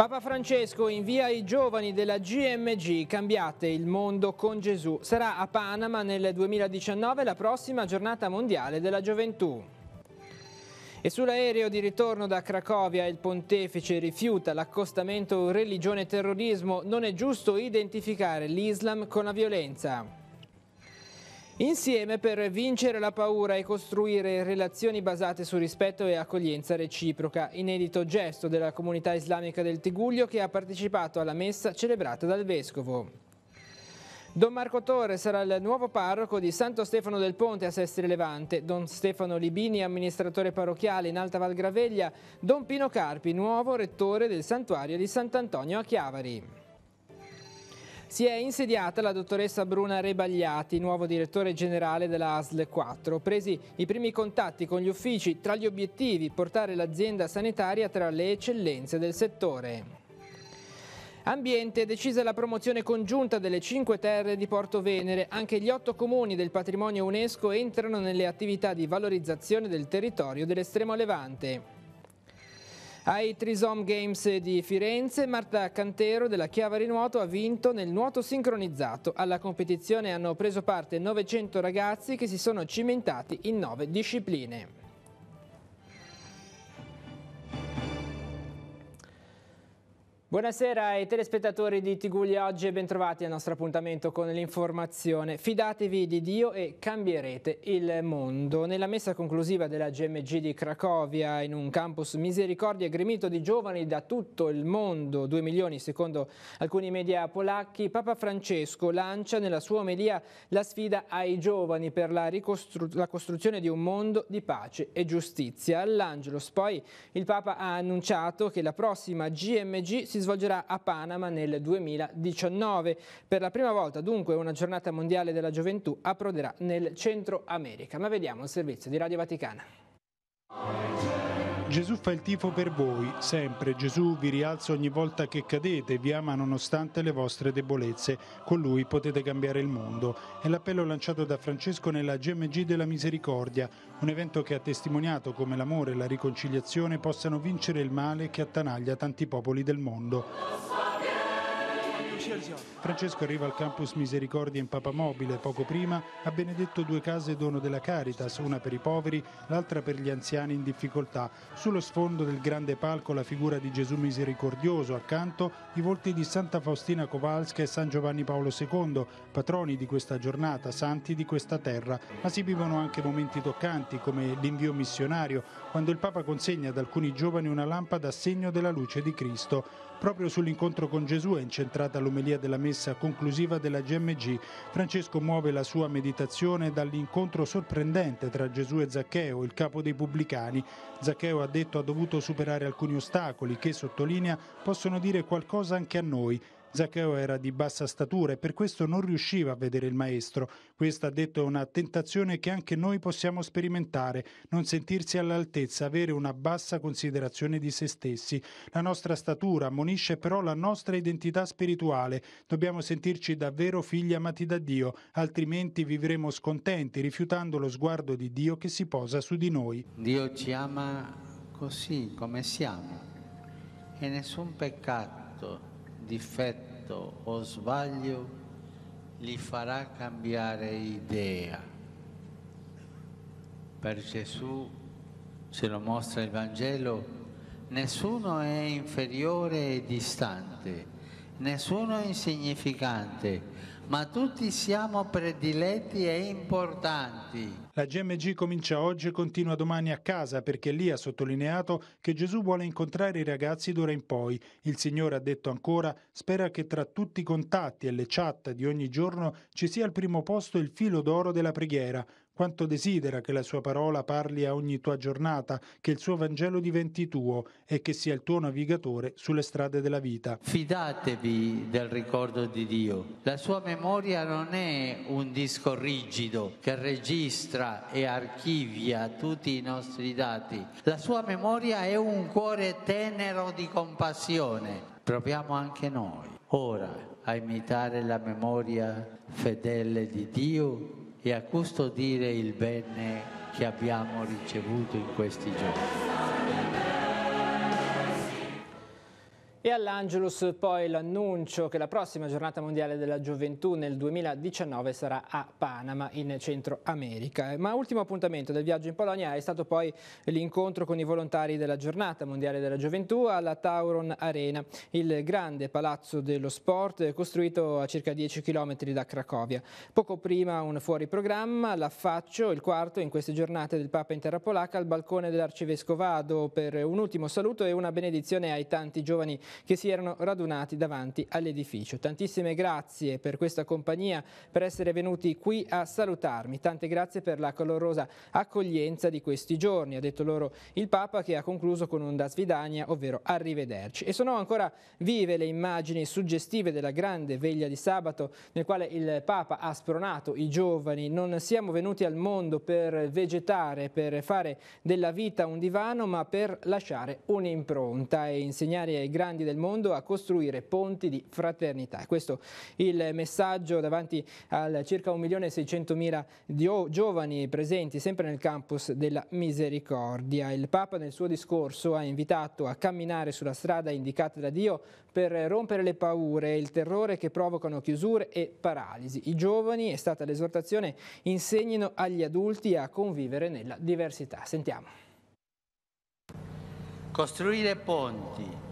Papa Francesco invia i giovani della GMG Cambiate il mondo con Gesù. Sarà a Panama nel 2019 la prossima giornata mondiale della gioventù. E sull'aereo di ritorno da Cracovia il pontefice rifiuta l'accostamento religione-terrorismo. Non è giusto identificare l'Islam con la violenza. Insieme per vincere la paura e costruire relazioni basate su rispetto e accoglienza reciproca, inedito gesto della comunità islamica del Tiguglio che ha partecipato alla messa celebrata dal Vescovo. Don Marco Torre sarà il nuovo parroco di Santo Stefano del Ponte a Sestri Levante, Don Stefano Libini, amministratore parrocchiale in Alta Valgraveglia, Don Pino Carpi, nuovo rettore del santuario di Sant'Antonio a Chiavari. Si è insediata la dottoressa Bruna Rebagliati, nuovo direttore generale della ASL 4. Presi i primi contatti con gli uffici, tra gli obiettivi portare l'azienda sanitaria tra le eccellenze del settore. Ambiente decisa la promozione congiunta delle cinque terre di Porto Venere. Anche gli otto comuni del patrimonio UNESCO entrano nelle attività di valorizzazione del territorio dell'estremo levante. Ai Trisom Games di Firenze, Marta Cantero della Chiavari Nuoto ha vinto nel nuoto sincronizzato. Alla competizione hanno preso parte 900 ragazzi che si sono cimentati in nove discipline. Buonasera ai telespettatori di Tiguglia oggi e bentrovati al nostro appuntamento con l'informazione. Fidatevi di Dio e cambierete il mondo. Nella messa conclusiva della GMG di Cracovia in un campus misericordia gremito di giovani da tutto il mondo, 2 milioni secondo alcuni media polacchi, Papa Francesco lancia nella sua omelia la sfida ai giovani per la, ricostru- la costruzione di un mondo di pace e giustizia. All'Angelos poi il Papa ha annunciato che la prossima GMG si si svolgerà a Panama nel 2019. Per la prima volta dunque una giornata mondiale della gioventù approderà nel Centro America. Ma vediamo il servizio di Radio Vaticana. Gesù fa il tifo per voi, sempre. Gesù vi rialza ogni volta che cadete, vi ama nonostante le vostre debolezze. Con lui potete cambiare il mondo. È l'appello lanciato da Francesco nella GMG della Misericordia, un evento che ha testimoniato come l'amore e la riconciliazione possano vincere il male che attanaglia tanti popoli del mondo. Francesco arriva al campus Misericordia in Papa Mobile. poco prima, ha benedetto due case dono della Caritas, una per i poveri, l'altra per gli anziani in difficoltà. Sullo sfondo del grande palco la figura di Gesù misericordioso, accanto i volti di Santa Faustina Kowalska e San Giovanni Paolo II, patroni di questa giornata, santi di questa terra. Ma si vivono anche momenti toccanti come l'invio missionario, quando il Papa consegna ad alcuni giovani una lampada a segno della luce di Cristo. Proprio sull'incontro con Gesù è incentrata l'omelia della messa conclusiva della GMG. Francesco muove la sua meditazione dall'incontro sorprendente tra Gesù e Zaccheo, il capo dei pubblicani. Zaccheo ha detto ha dovuto superare alcuni ostacoli che, sottolinea, possono dire qualcosa anche a noi. Zaccheo era di bassa statura e per questo non riusciva a vedere il maestro. Questa, ha detto, è una tentazione che anche noi possiamo sperimentare, non sentirsi all'altezza, avere una bassa considerazione di se stessi. La nostra statura ammonisce però la nostra identità spirituale. Dobbiamo sentirci davvero figli amati da Dio, altrimenti vivremo scontenti, rifiutando lo sguardo di Dio che si posa su di noi. Dio ci ama così come siamo e nessun peccato difetto o sbaglio gli farà cambiare idea. Per Gesù, ce lo mostra il Vangelo, nessuno è inferiore e distante, nessuno è insignificante, ma tutti siamo prediletti e importanti la GMG comincia oggi e continua domani a casa perché lì ha sottolineato che Gesù vuole incontrare i ragazzi d'ora in poi. Il Signore ha detto ancora spera che tra tutti i contatti e le chat di ogni giorno ci sia al primo posto il filo d'oro della preghiera quanto desidera che la sua parola parli a ogni tua giornata, che il suo Vangelo diventi tuo e che sia il tuo navigatore sulle strade della vita. Fidatevi del ricordo di Dio. La sua memoria non è un disco rigido che registra e archivia tutti i nostri dati. La sua memoria è un cuore tenero di compassione. Proviamo anche noi, ora, a imitare la memoria fedele di Dio e a custodire il bene che abbiamo ricevuto in questi giorni. E all'Angelus poi l'annuncio che la prossima giornata mondiale della gioventù nel 2019 sarà a Panama in Centro America. Ma ultimo appuntamento del viaggio in Polonia è stato poi l'incontro con i volontari della giornata mondiale della gioventù alla Tauron Arena, il grande palazzo dello sport costruito a circa 10 km da Cracovia. Poco prima un fuori programma, l'affaccio, il quarto in queste giornate del Papa in terra polacca al balcone dell'arcivescovado per un ultimo saluto e una benedizione ai tanti giovani che si erano radunati davanti all'edificio. Tantissime grazie per questa compagnia, per essere venuti qui a salutarmi. Tante grazie per la calorosa accoglienza di questi giorni, ha detto loro il Papa che ha concluso con un da svidania, ovvero arrivederci. E sono ancora vive le immagini suggestive della grande veglia di sabato nel quale il Papa ha spronato i giovani. Non siamo venuti al mondo per vegetare, per fare della vita un divano, ma per lasciare un'impronta e insegnare ai grandi grandi del mondo a costruire ponti di fraternità. Questo il messaggio davanti al circa 1.600.000 giovani presenti sempre nel campus della misericordia. Il Papa nel suo discorso ha invitato a camminare sulla strada indicata da Dio per rompere le paure e il terrore che provocano chiusure e paralisi. I giovani, è stata l'esortazione, insegnino agli adulti a convivere nella diversità. Sentiamo. Costruire ponti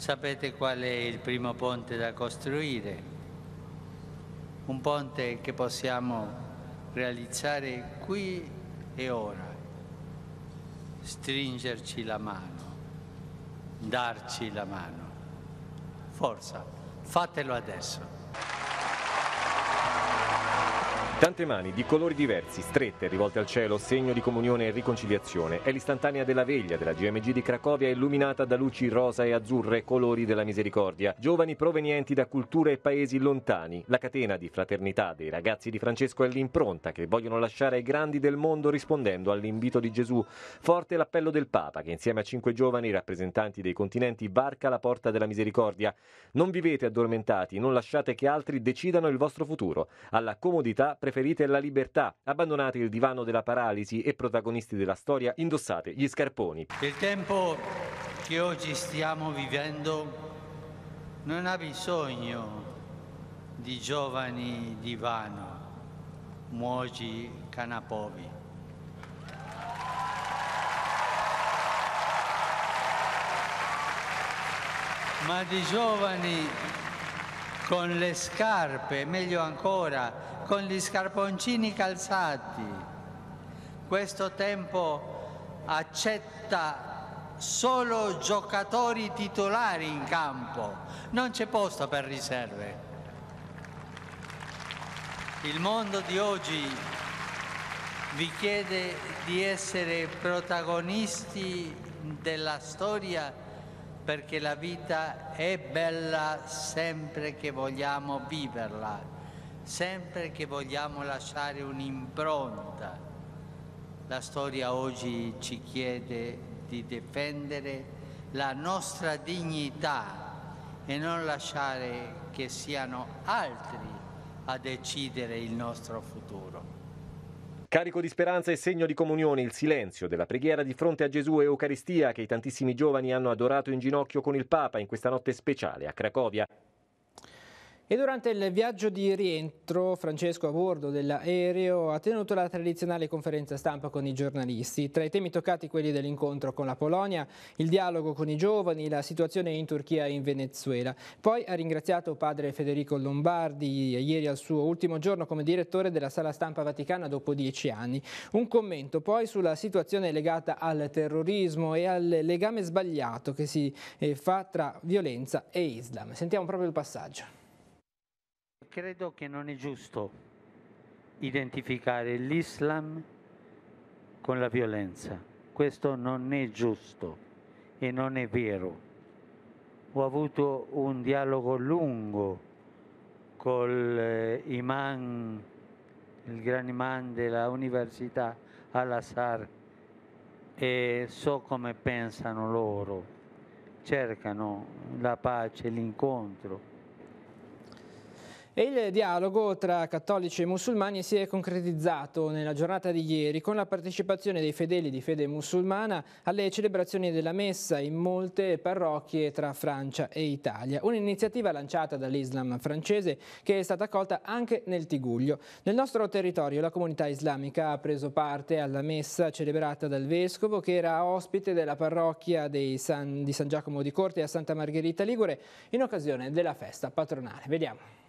Sapete qual è il primo ponte da costruire? Un ponte che possiamo realizzare qui e ora, stringerci la mano, darci la mano. Forza, fatelo adesso. Tante mani di colori diversi, strette, rivolte al cielo, segno di comunione e riconciliazione. È l'istantanea della veglia della GMG di Cracovia illuminata da luci rosa e azzurre, colori della misericordia. Giovani provenienti da culture e paesi lontani. La catena di fraternità dei ragazzi di Francesco è l'impronta che vogliono lasciare ai grandi del mondo rispondendo all'invito di Gesù. Forte l'appello del Papa che insieme a cinque giovani rappresentanti dei continenti varca la porta della misericordia. Non vivete addormentati, non lasciate che altri decidano il vostro futuro. Alla comodità pre- preferite la libertà. Abbandonate il divano della paralisi e protagonisti della storia, indossate gli scarponi. Il tempo che oggi stiamo vivendo non ha bisogno di giovani divano, muogi canapovi. ma di giovani con le scarpe, meglio ancora con gli scarponcini calzati. Questo tempo accetta solo giocatori titolari in campo, non c'è posto per riserve. Il mondo di oggi vi chiede di essere protagonisti della storia perché la vita è bella sempre che vogliamo viverla sempre che vogliamo lasciare un'impronta. La storia oggi ci chiede di difendere la nostra dignità e non lasciare che siano altri a decidere il nostro futuro. Carico di speranza e segno di comunione, il silenzio della preghiera di fronte a Gesù e Eucaristia che i tantissimi giovani hanno adorato in ginocchio con il Papa in questa notte speciale a Cracovia. E durante il viaggio di rientro, Francesco a bordo dell'aereo ha tenuto la tradizionale conferenza stampa con i giornalisti. Tra i temi toccati quelli dell'incontro con la Polonia, il dialogo con i giovani, la situazione in Turchia e in Venezuela. Poi ha ringraziato padre Federico Lombardi ieri al suo ultimo giorno come direttore della sala stampa vaticana dopo dieci anni. Un commento poi sulla situazione legata al terrorismo e al legame sbagliato che si eh, fa tra violenza e Islam. Sentiamo proprio il passaggio credo che non è giusto identificare l'Islam con la violenza. Questo non è giusto e non è vero. Ho avuto un dialogo lungo con eh, imam, il gran imam della Università Al-Azhar e so come pensano loro. Cercano la pace, l'incontro e il dialogo tra cattolici e musulmani si è concretizzato nella giornata di ieri con la partecipazione dei fedeli di fede musulmana alle celebrazioni della messa in molte parrocchie tra Francia e Italia. Un'iniziativa lanciata dall'Islam francese che è stata accolta anche nel Tiguglio. Nel nostro territorio la comunità islamica ha preso parte alla messa celebrata dal Vescovo che era ospite della parrocchia San, di San Giacomo di Corte a Santa Margherita Ligure in occasione della festa patronale. Vediamo.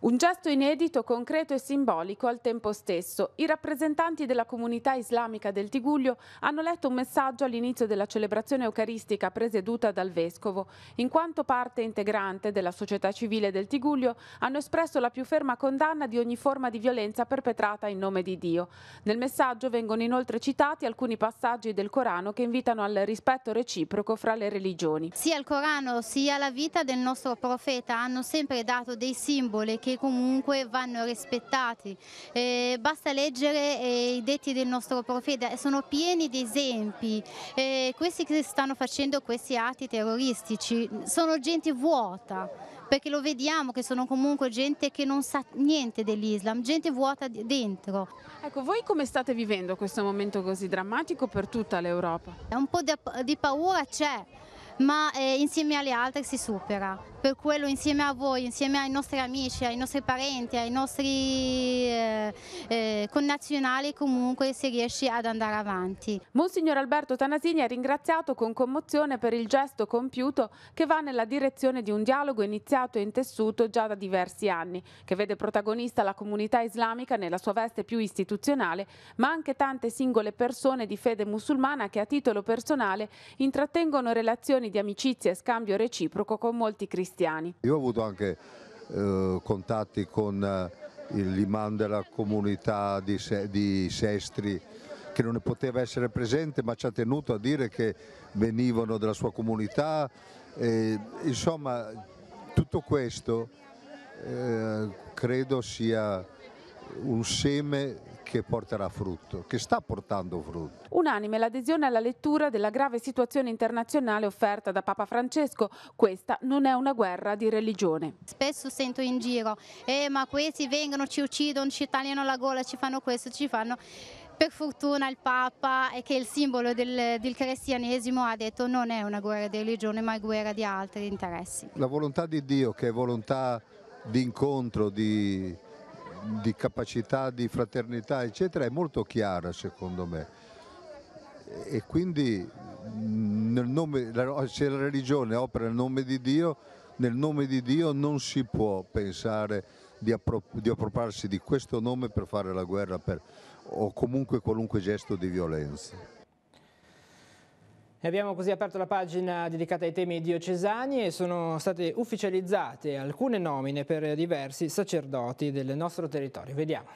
Un gesto inedito, concreto e simbolico al tempo stesso. I rappresentanti della comunità islamica del Tiguglio hanno letto un messaggio all'inizio della celebrazione eucaristica presieduta dal Vescovo. In quanto parte integrante della società civile del Tiguglio, hanno espresso la più ferma condanna di ogni forma di violenza perpetrata in nome di Dio. Nel messaggio vengono inoltre citati alcuni passaggi del Corano che invitano al rispetto reciproco fra le religioni. Sia il Corano sia la vita del nostro profeta hanno sempre dato dei simboli che che comunque vanno rispettati. Eh, basta leggere eh, i detti del nostro profeta, sono pieni di esempi. Eh, questi che stanno facendo questi atti terroristici sono gente vuota, perché lo vediamo che sono comunque gente che non sa niente dell'Islam, gente vuota dentro. Ecco, voi come state vivendo questo momento così drammatico per tutta l'Europa? Un po' di, di paura c'è, ma eh, insieme alle altre si supera per quello insieme a voi, insieme ai nostri amici, ai nostri parenti, ai nostri eh, eh, connazionali comunque si riesce ad andare avanti. Monsignor Alberto Tanasini ha ringraziato con commozione per il gesto compiuto che va nella direzione di un dialogo iniziato e intessuto già da diversi anni, che vede protagonista la comunità islamica nella sua veste più istituzionale, ma anche tante singole persone di fede musulmana che a titolo personale intrattengono relazioni di amicizia e scambio reciproco con molti cristiani cristiani. Io ho avuto anche eh, contatti con eh, l'imam della comunità di, di Sestri che non poteva essere presente ma ci ha tenuto a dire che venivano della sua comunità, e, insomma tutto questo eh, credo sia un seme che porterà frutto, che sta portando frutto. Unanime l'adesione alla lettura della grave situazione internazionale offerta da Papa Francesco. Questa non è una guerra di religione. Spesso sento in giro, eh, ma questi vengono, ci uccidono, ci tagliano la gola, ci fanno questo, ci fanno per fortuna il Papa, eh, che è il simbolo del, del, cristianesimo, ha detto che non è una guerra di religione ma è guerra di altri interessi. La volontà di Dio che è volontà di incontro, di, di capacità di fraternità eccetera è molto chiara secondo me e quindi nome, se la religione opera nel nome di Dio nel nome di Dio non si può pensare di, appropriarsi di questo nome per fare la guerra per, o comunque qualunque gesto di violenza abbiamo così aperto la pagina dedicata ai temi diocesani e sono state ufficializzate alcune nomine per diversi sacerdoti del nostro territorio. Vediamo.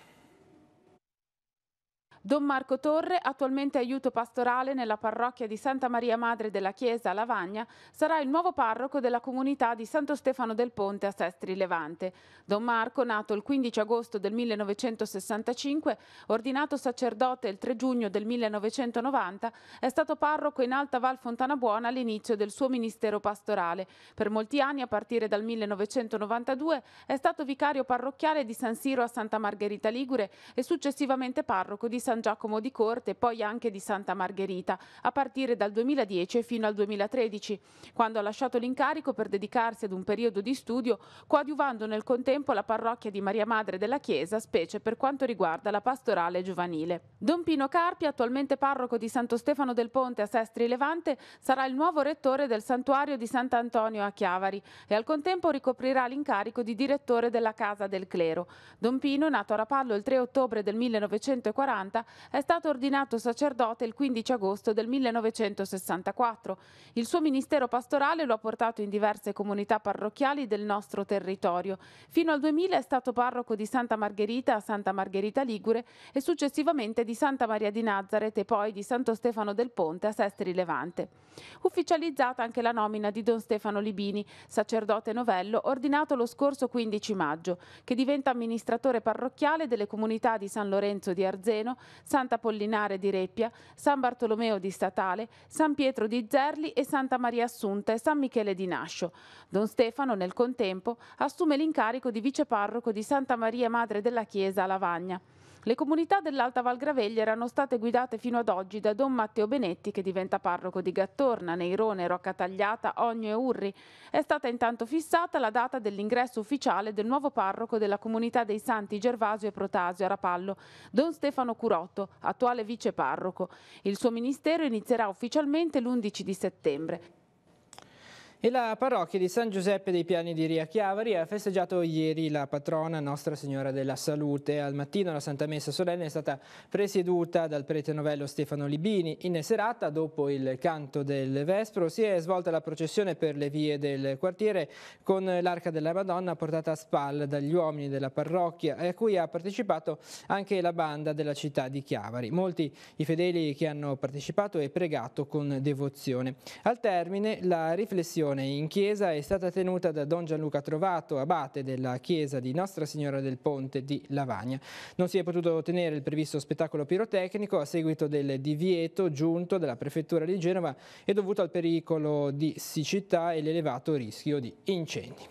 Don Marco Torre, attualmente aiuto pastorale nella parrocchia di Santa Maria Madre della Chiesa a Lavagna, sarà il nuovo parroco della comunità di Santo Stefano del Ponte a Sestri Levante. Don Marco, nato il 15 agosto del 1965, ordinato sacerdote il 3 giugno del 1990, è stato parroco in Alta Val Fontanabuona all'inizio del suo ministero pastorale. Per molti anni, a partire dal 1992, è stato vicario parrocchiale di San Siro a Santa Margherita Ligure e successivamente parroco di San San Giacomo di Corte e poi anche di Santa Margherita, a partire dal 2010 fino al 2013, quando ha lasciato l'incarico per dedicarsi ad un periodo di studio, coadiuvando nel contempo la parrocchia di Maria Madre della Chiesa, specie per quanto riguarda la pastorale giovanile. Don Pino Carpi, attualmente parroco di Santo Stefano del Ponte a Sestri Levante, sarà il nuovo rettore del santuario di Sant'Antonio a Chiavari e al contempo ricoprirà l'incarico di direttore della Casa del Clero. Don Pino, nato a Rapallo il 3 ottobre del 1940, è stato ordinato sacerdote il 15 agosto del 1964. Il suo ministero pastorale lo ha portato in diverse comunità parrocchiali del nostro territorio. Fino al 2000 è stato parroco di Santa Margherita a Santa Margherita Ligure e successivamente di Santa Maria di Nazareth e poi di Santo Stefano del Ponte a Sestri Levante. Ufficializzata anche la nomina di Don Stefano Libini, sacerdote novello, ordinato lo scorso 15 maggio, che diventa amministratore parrocchiale delle comunità di San Lorenzo di Arzeno, Sant'Apollinare di Reppia, San Bartolomeo di Statale, San Pietro di Zerli e Santa Maria Assunta e San Michele di Nascio. Don Stefano, nel contempo, assume l'incarico di viceparroco di Santa Maria Madre della Chiesa a Lavagna. Le comunità dell'Alta Val Graveglia erano state guidate fino ad oggi da Don Matteo Benetti, che diventa parroco di Gattorna, Neirone, Rocca Tagliata, Ogno e Urri. È stata intanto fissata la data dell'ingresso ufficiale del nuovo parroco della comunità dei Santi Gervasio e Protasio a Rapallo, Don Stefano Curò Cotto, attuale viceparroco. Il suo ministero inizierà ufficialmente l'11 di settembre. E la parrocchia di San Giuseppe dei Piani di Ria Chiavari ha festeggiato ieri la patrona Nostra Signora della Salute. Al mattino la Santa Messa Solenne è stata presieduta dal prete novello Stefano Libini. In serata, dopo il canto del Vespro, si è svolta la processione per le vie del quartiere con l'arca della Madonna portata a spalle dagli uomini della parrocchia, a cui ha partecipato anche la banda della città di Chiavari. Molti i fedeli che hanno partecipato e pregato con devozione. Al termine la riflessione adorazione in chiesa è stata tenuta da Don Gianluca Trovato, abate della chiesa di Nostra Signora del Ponte di Lavagna. Non si è potuto ottenere il previsto spettacolo pirotecnico a seguito del divieto giunto dalla prefettura di Genova e dovuto al pericolo di siccità e l'elevato rischio di incendi.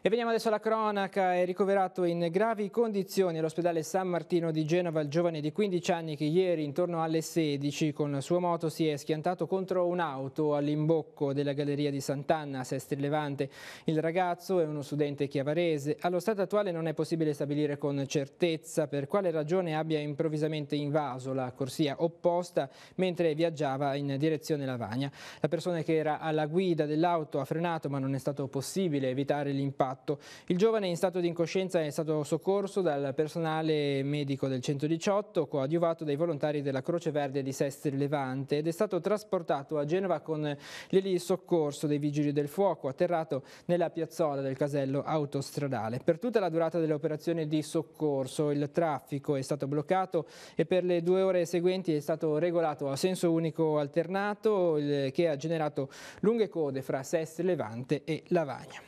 E veniamo adesso alla cronaca, è ricoverato in gravi condizioni all'ospedale San Martino di Genova il giovane di 15 anni che ieri intorno alle 16 con la sua moto si è schiantato contro un'auto all'imbocco della galleria di Sant'Anna a Sestri Levante. Il ragazzo è uno studente chiavarese, allo stato attuale non è possibile stabilire con certezza per quale ragione abbia improvvisamente invaso la corsia opposta mentre viaggiava in direzione Lavagna. La persona che era alla guida dell'auto ha frenato ma non è stato possibile evitare l'impatto fatto. Il giovane in stato di incoscienza è stato soccorso dal personale medico del 118, coadiuvato dai volontari della Croce Verde di Sestri Levante ed è stato trasportato a Genova con l'elisoccorso dei Vigili del Fuoco, atterrato nella piazzola del casello autostradale. Per tutta la durata dell'operazione di soccorso il traffico è stato bloccato e per le due ore seguenti è stato regolato a senso unico alternato che ha generato lunghe code fra Sestri Levante e Lavagna.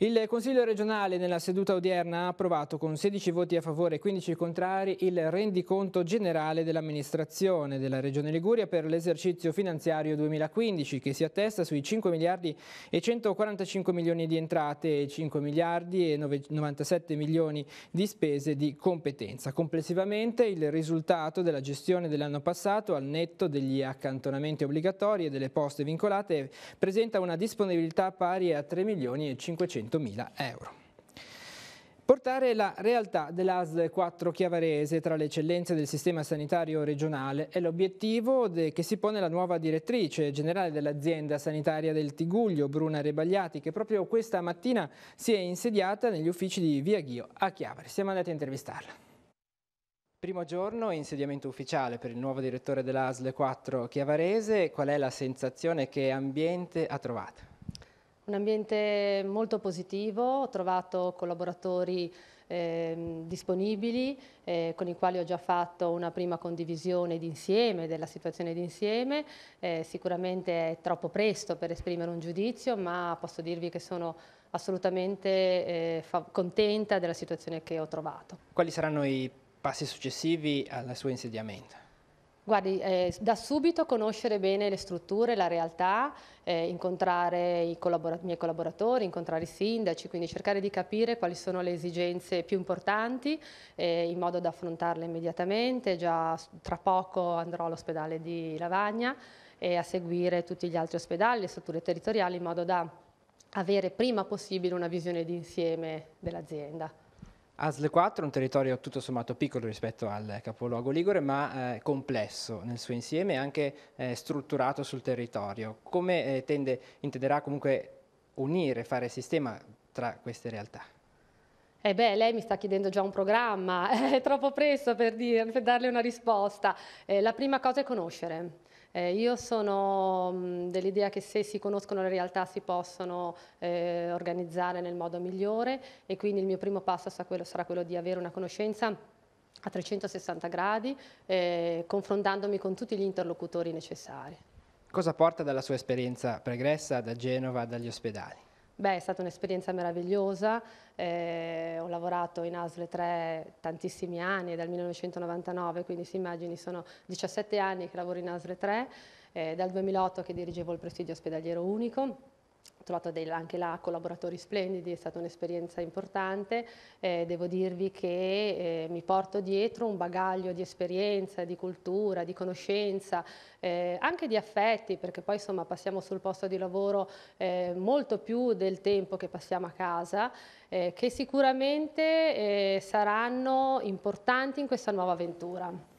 Il Consiglio regionale nella seduta odierna ha approvato con 16 voti a favore e 15 contrari il rendiconto generale dell'amministrazione della Regione Liguria per l'esercizio finanziario 2015 che si attesta sui 5 miliardi e 145 milioni di entrate e 5 miliardi e 97 milioni di spese di competenza. Complessivamente il risultato della gestione dell'anno passato al netto degli accantonamenti obbligatori e delle poste vincolate presenta una disponibilità pari a 3 milioni e 500 100.000 euro. Portare la realtà dell'ASL 4 Chiavarese tra le eccellenze del sistema sanitario regionale è l'obiettivo che si pone la nuova direttrice generale dell'azienda sanitaria del Tiguglio, Bruna Rebagliati, che proprio questa mattina si è insediata negli uffici di Via Ghio a Chiavari. Siamo andati a intervistarla. Primo giorno, insediamento ufficiale per il nuovo direttore dell'ASL 4 Chiavarese. Qual è la sensazione che ambiente ha trovato? Un ambiente molto positivo, ho trovato collaboratori eh, disponibili eh, con i quali ho già fatto una prima condivisione d'insieme della situazione d'insieme eh, sicuramente è troppo presto per esprimere un giudizio ma posso dirvi che sono assolutamente eh, contenta della situazione che ho trovato. Quali saranno i passi successivi al suo insediamento? Guardi, eh, da subito conoscere bene le strutture, la realtà, eh, incontrare i, collabora miei collaboratori, incontrare i sindaci, quindi cercare di capire quali sono le esigenze più importanti eh, in modo da affrontarle immediatamente. Già tra poco andrò all'ospedale di Lavagna e eh, a seguire tutti gli altri ospedali e strutture territoriali in modo da avere prima possibile una visione d'insieme dell'azienda. ASL 4 è un territorio tutto sommato piccolo rispetto al capoluogo Ligure, ma eh, complesso nel suo insieme e anche eh, strutturato sul territorio. Come eh, tende, intenderà comunque unire, fare sistema tra queste realtà? Eh beh, lei mi sta chiedendo già un programma, è troppo presto per, dire, per darle una risposta. Eh, la prima cosa è conoscere eh, io sono mm, dell'idea che se si conoscono le realtà si possono eh, organizzare nel modo migliore e quindi il mio primo passo sarà quello, sarà quello di avere una conoscenza a 360 gradi, eh, confrontandomi con tutti gli interlocutori necessari. Cosa porta dalla sua esperienza pregressa da Genova, dagli ospedali? Beh, è stata un'esperienza meravigliosa, eh, ho lavorato in ASL 3 tantissimi anni, dal 1999, quindi si immagini sono 17 anni che lavoro in ASL 3, eh, dal 2008 che dirigevo il presidio ospedaliero unico, trovato dei, anche là collaboratori splendidi, è stata un'esperienza importante. Eh, devo dirvi che eh, mi porto dietro un bagaglio di esperienza, di cultura, di conoscenza, eh, anche di affetti, perché poi insomma passiamo sul posto di lavoro eh, molto più del tempo che passiamo a casa, eh, che sicuramente saranno importanti in questa nuova avventura.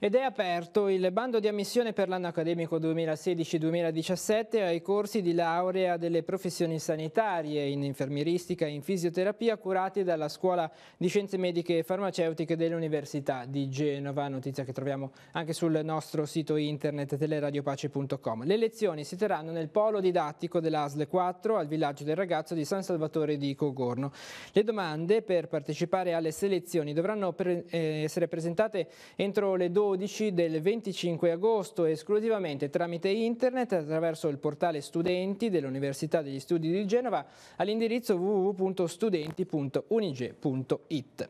Ed è aperto il bando di ammissione per l'anno accademico 2016-2017 ai corsi di laurea delle professioni sanitarie in infermieristica e in fisioterapia curati dalla Scuola di Scienze Mediche e Farmaceutiche dell'Università di Genova, notizia che troviamo anche sul nostro sito internet teleradiopace.com. Le lezioni si terranno nel polo didattico dell'ASL 4 al villaggio del ragazzo di San Salvatore di Cogorno. Le domande per partecipare alle selezioni dovranno pre eh, essere presentate entro le 12 12 del 25 agosto esclusivamente tramite internet attraverso il portale studenti dell'Università degli Studi di Genova all'indirizzo www.studenti.unige.it.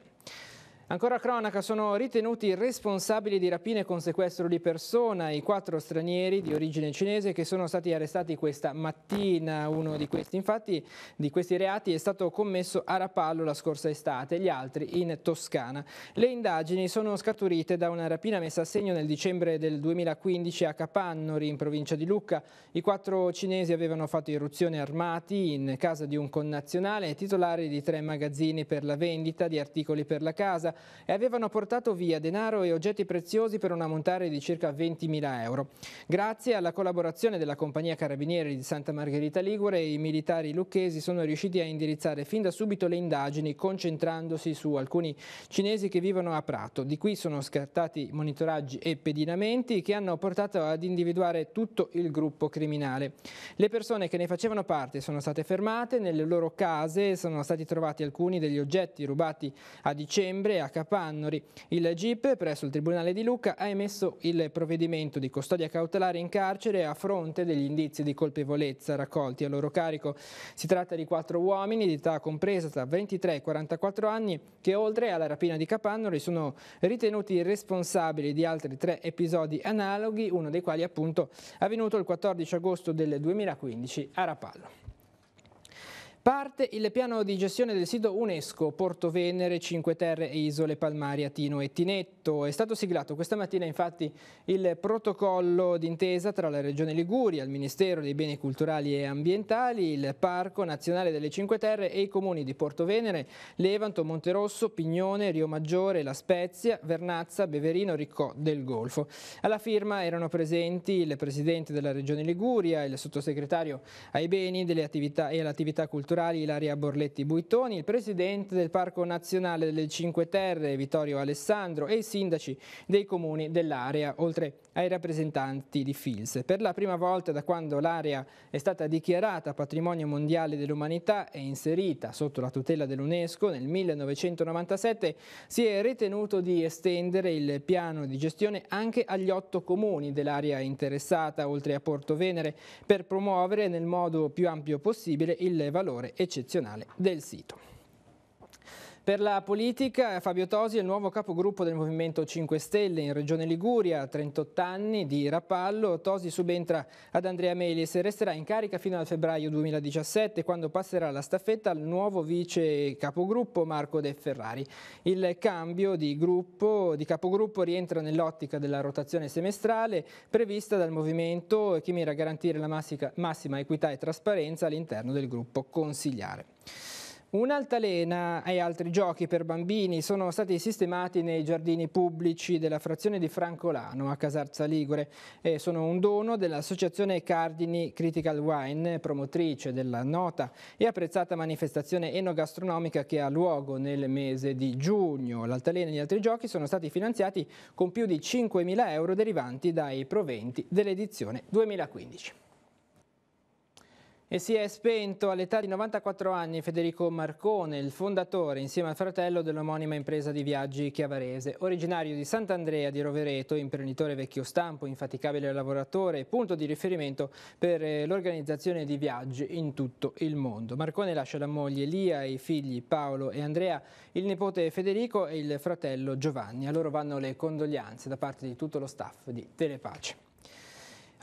Ancora cronaca, sono ritenuti responsabili di rapine con sequestro di persona i quattro stranieri di origine cinese che sono stati arrestati questa mattina. Uno di questi, infatti, di questi reati è stato commesso a Rapallo la scorsa estate, gli altri in Toscana. Le indagini sono scaturite da una rapina messa a segno nel dicembre del 2015 a Capannori, in provincia di Lucca. I quattro cinesi avevano fatto irruzione armati in casa di un connazionale titolare di tre magazzini per la vendita di articoli per la casa e avevano portato via denaro e oggetti preziosi per un ammontare di circa 20.000 euro. Grazie alla collaborazione della compagnia Carabinieri di Santa Margherita Ligure, i militari lucchesi sono riusciti a indirizzare fin da subito le indagini concentrandosi su alcuni cinesi che vivono a Prato. Di qui sono scattati monitoraggi e pedinamenti che hanno portato ad individuare tutto il gruppo criminale. Le persone che ne facevano parte sono state fermate, nelle loro case sono stati trovati alcuni degli oggetti rubati a dicembre Andrea Capannori. Il GIP presso il Tribunale di Lucca ha emesso il provvedimento di custodia cautelare in carcere a fronte degli indizi di colpevolezza raccolti a loro carico. Si tratta di quattro uomini di età compresa tra 23 e 44 anni che oltre alla rapina di Capannori sono ritenuti responsabili di altri tre episodi analoghi, uno dei quali appunto avvenuto il 14 agosto del 2015 a Rapallo. Parte il piano di gestione del sito UNESCO Porto Venere, Cinque Terre e Isole Palmari, Atino e Tinetto. È stato siglato questa mattina infatti il protocollo d'intesa tra la Regione Liguria, il Ministero dei Beni Culturali e Ambientali, il Parco Nazionale delle Cinque Terre e i comuni di Porto Venere, Levanto, Monterosso, Pignone, Rio Maggiore, La Spezia, Vernazza, Beverino, Riccò del Golfo. Alla firma erano presenti il Presidente della Regione Liguria, il Sottosegretario ai Beni e all'Attività Culturale culturali Ilaria Borletti Buitoni, il presidente del Parco Nazionale delle Cinque Terre Vittorio Alessandro e i sindaci dei comuni dell'area, oltre ai rappresentanti di Fils. Per la prima volta da quando l'area è stata dichiarata Patrimonio Mondiale dell'Umanità e inserita sotto la tutela dell'UNESCO nel 1997, si è ritenuto di estendere il piano di gestione anche agli otto comuni dell'area interessata, oltre a Porto Venere, per promuovere nel modo più ampio possibile il valore valore eccezionale del sito. Per la politica, Fabio Tosi è il nuovo capogruppo del Movimento 5 Stelle in Regione Liguria, 38 anni, di Rapallo. Tosi subentra ad Andrea Melis e resterà in carica fino al febbraio 2017, quando passerà la staffetta al nuovo vice capogruppo Marco De Ferrari. Il cambio di, gruppo, di capogruppo rientra nell'ottica della rotazione semestrale prevista dal Movimento e che mira a garantire la massima equità e trasparenza all'interno del gruppo consigliare. Un'altalena e altri giochi per bambini sono stati sistemati nei giardini pubblici della frazione di Francolano a Casarza Ligure e sono un dono dell'associazione Cardini Critical Wine, promotrice della nota e apprezzata manifestazione enogastronomica che ha luogo nel mese di giugno. L'altalena e gli altri giochi sono stati finanziati con più di 5.000 euro derivanti dai proventi dell'edizione 2015. E si è spento all'età di 94 anni Federico Marcone, il fondatore insieme al fratello dell'omonima impresa di viaggi Chiavarese. Originario di Sant'Andrea di Rovereto, imprenditore vecchio stampo, infaticabile lavoratore e punto di riferimento per eh, l'organizzazione di viaggi in tutto il mondo. Marcone lascia la moglie Lia e i figli Paolo e Andrea, il nipote Federico e il fratello Giovanni. A loro vanno le condoglianze da parte di tutto lo staff di Telepace.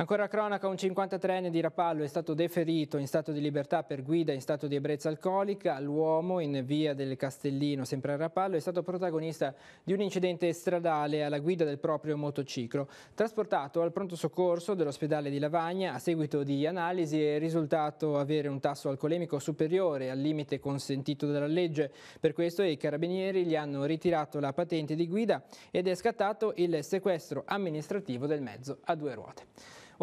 Ancora cronaca, un 53enne di Rapallo è stato deferito in stato di libertà per guida in stato di ebbrezza alcolica. L'uomo in via del Castellino, sempre a Rapallo, è stato protagonista di un incidente stradale alla guida del proprio motociclo. Trasportato al pronto soccorso dell'ospedale di Lavagna, a seguito di analisi è risultato avere un tasso alcolemico superiore al limite consentito dalla legge. Per questo i carabinieri gli hanno ritirato la patente di guida ed è scattato il sequestro amministrativo del mezzo a due ruote.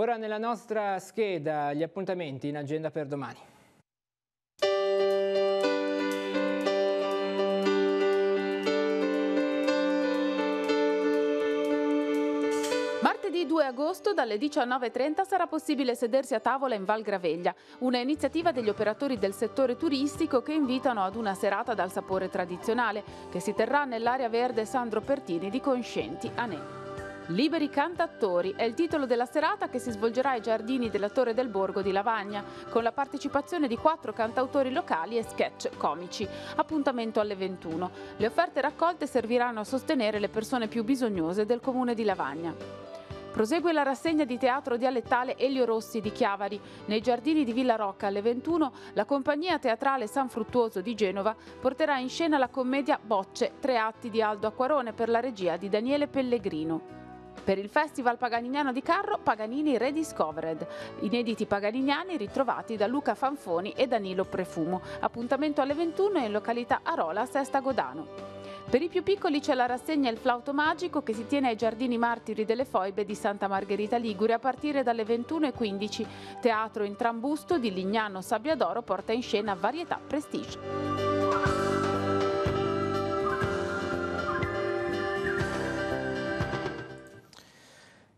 Ora nella nostra scheda gli appuntamenti in agenda per domani. Martedì 2 agosto dalle 19.30 sarà possibile sedersi a tavola in Val Graveglia, una iniziativa degli operatori del settore turistico che invitano ad una serata dal sapore tradizionale che si terrà nell'area verde Sandro Pertini di Conscienti a Nè. Liberi cantatori è il titolo della serata che si svolgerà ai giardini della Torre del Borgo di Lavagna, con la partecipazione di quattro cantautori locali e sketch comici. Appuntamento alle 21. Le offerte raccolte serviranno a sostenere le persone più bisognose del comune di Lavagna. Prosegue la rassegna di teatro dialettale Elio Rossi di Chiavari. Nei giardini di Villa Rocca alle 21 la compagnia teatrale San Fruttuoso di Genova porterà in scena la commedia Bocce, tre atti di Aldo Acquarone per la regia di Daniele Pellegrino. Per il Festival Paganiniano di Carro, Paganini Rediscovered, inediti paganiniani ritrovati da Luca Fanfoni e Danilo Prefumo. Appuntamento alle 21 in località Arola, Sesta Godano. Per i più piccoli c'è la rassegna Il Flauto Magico che si tiene ai Giardini Martiri delle Foibe di Santa Margherita Ligure a partire dalle 21.15. Teatro in Trambusto di Lignano Sabbiadoro porta in scena Varietà Prestige.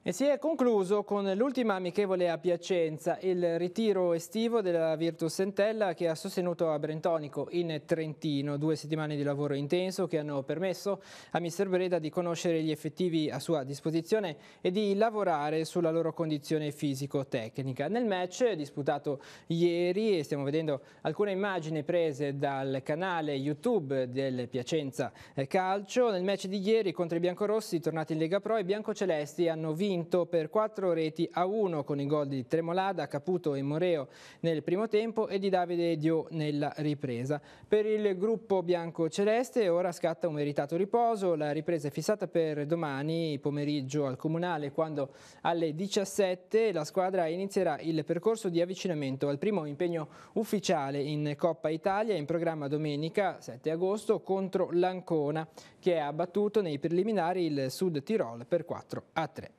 E si è concluso con l'ultima amichevole a Piacenza, il ritiro estivo della Virtus Entella che ha sostenuto a Brentonico in Trentino, due settimane di lavoro intenso che hanno permesso a Mister Breda di conoscere gli effettivi a sua disposizione e di lavorare sulla loro condizione fisico-tecnica. Nel match disputato ieri, e stiamo vedendo alcune immagini prese dal canale YouTube del Piacenza eh, Calcio, nel match di ieri contro i biancorossi tornati in Lega Pro i biancocelesti hanno vinto vinto per 4 reti a 1 con i gol di Tremolada, Caputo e Moreo nel primo tempo e di Davide Dio nella ripresa. Per il gruppo bianco-celeste ora scatta un meritato riposo, la ripresa è fissata per domani pomeriggio al Comunale quando alle 17 la squadra inizierà il percorso di avvicinamento al primo impegno ufficiale in Coppa Italia in programma domenica 7 agosto contro l'Ancona che ha battuto nei preliminari il Sud Tirol per 4 a 3.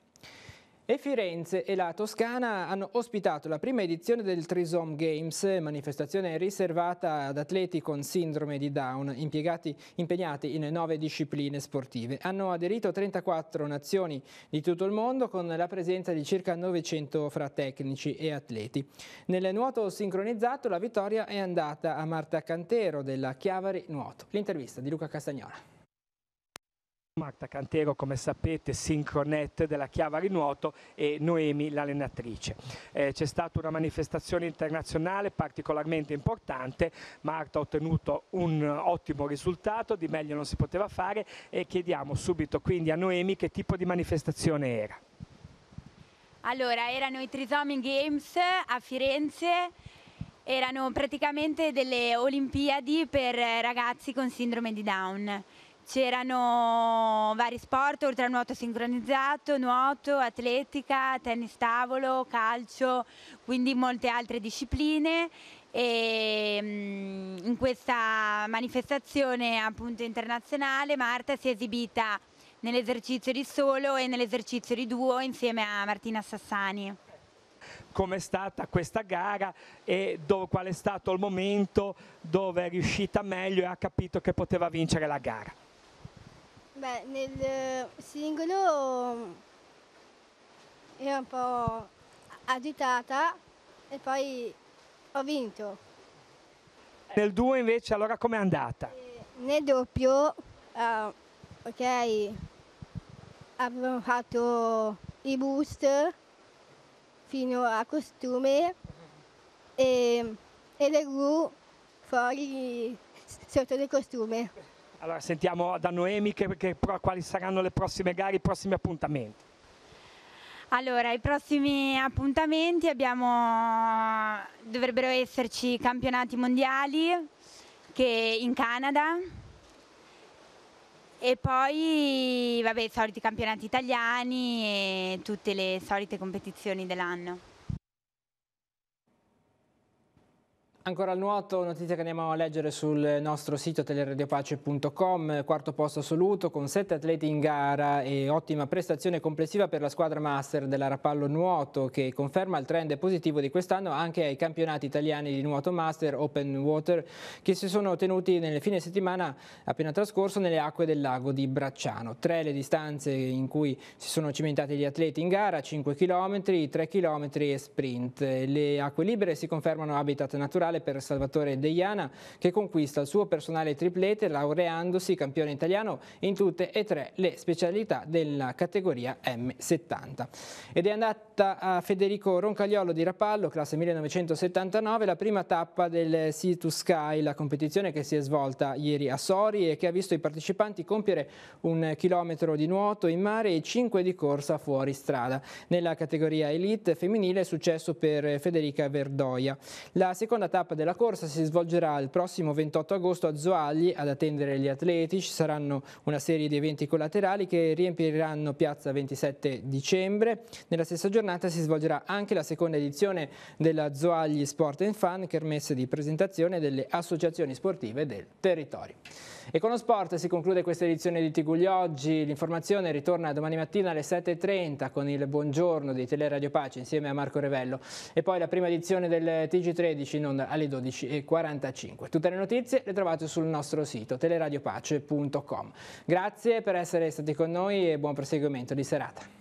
E Firenze e la Toscana hanno ospitato la prima edizione del Trisom Games, manifestazione riservata ad atleti con sindrome di Down, impegnati in nove discipline sportive. Hanno aderito 34 nazioni di tutto il mondo con la presenza di circa 900 fra tecnici e atleti. Nel nuoto sincronizzato la vittoria è andata a Marta Cantero della Chiavari Nuoto. L'intervista di Luca Castagnola. Marta Cantero, come sapete, sincronette della Chiava Rinuoto e Noemi, l'allenatrice. Eh, C'è stata una manifestazione internazionale particolarmente importante, Marta ha ottenuto un ottimo risultato, di meglio non si poteva fare e chiediamo subito quindi a Noemi che tipo di manifestazione era. Allora, erano i Trisomi Games a Firenze, erano praticamente delle Olimpiadi per ragazzi con sindrome di Down. C'erano vari sport, oltre al nuoto sincronizzato, nuoto, atletica, tennis tavolo, calcio, quindi molte altre discipline e ehm, in questa manifestazione appunto internazionale Marta si è esibita nell'esercizio di solo e nell'esercizio di duo insieme a Martina Sassani. Com'è stata questa gara e dove, qual è stato il momento dove è riuscita meglio e ha capito che poteva vincere la gara? Beh, nel eh, singolo mm, ero un po' agitata e poi ho vinto. Nel duo invece allora com'è andata? E eh, nel doppio, uh, ok, abbiamo fatto i boost fino a costume e, e le gru fuori sotto il costume. Allora sentiamo da Noemi che, che, quali saranno le prossime gare, i prossimi appuntamenti. Allora, i prossimi appuntamenti abbiamo, dovrebbero esserci campionati mondiali che in Canada e poi vabbè, i soliti campionati italiani e tutte le solite competizioni dell'anno. Ancora al nuoto, notizia che andiamo a leggere sul nostro sito teleradiopace.com, quarto posto assoluto con sette atleti in gara e ottima prestazione complessiva per la squadra master della Rapallo Nuoto che conferma il trend positivo di quest'anno anche ai campionati italiani di nuoto master open water che si sono tenuti nel fine settimana appena trascorso nelle acque del lago di Bracciano. Tre le distanze in cui si sono cimentati gli atleti in gara, 5 km, 3 km e sprint. Le acque libere si confermano habitat naturale mondiale per Salvatore Deiana che conquista il suo personale triplete laureandosi campione italiano in tutte e tre le specialità della categoria M70. Ed è andata a Federico Roncagliolo di Rapallo, classe 1979, la prima tappa del Sea to Sky, la competizione che si è svolta ieri a Sori e che ha visto i partecipanti compiere un chilometro di nuoto in mare e 5 di corsa fuori strada. Nella categoria Elite femminile è successo per Federica Verdoia. La seconda tappa tappa della corsa si svolgerà il prossimo 28 agosto a Zoagli ad attendere gli atleti. Ci saranno una serie di eventi collaterali che riempiranno piazza 27 dicembre. Nella stessa giornata si svolgerà anche la seconda edizione della Zoagli Sport Fan, kermesse di presentazione delle associazioni sportive del territorio. E con lo sport si conclude questa edizione di Tigugli Oggi. L'informazione ritorna domani mattina alle 7.30 con il buongiorno di Teleradio Pace insieme a Marco Revello. E poi la prima edizione del TG13 in onda alle 12.45. Tutte le notizie le trovate sul nostro sito teleradiopace.com. Grazie per essere stati con noi e buon proseguimento di serata.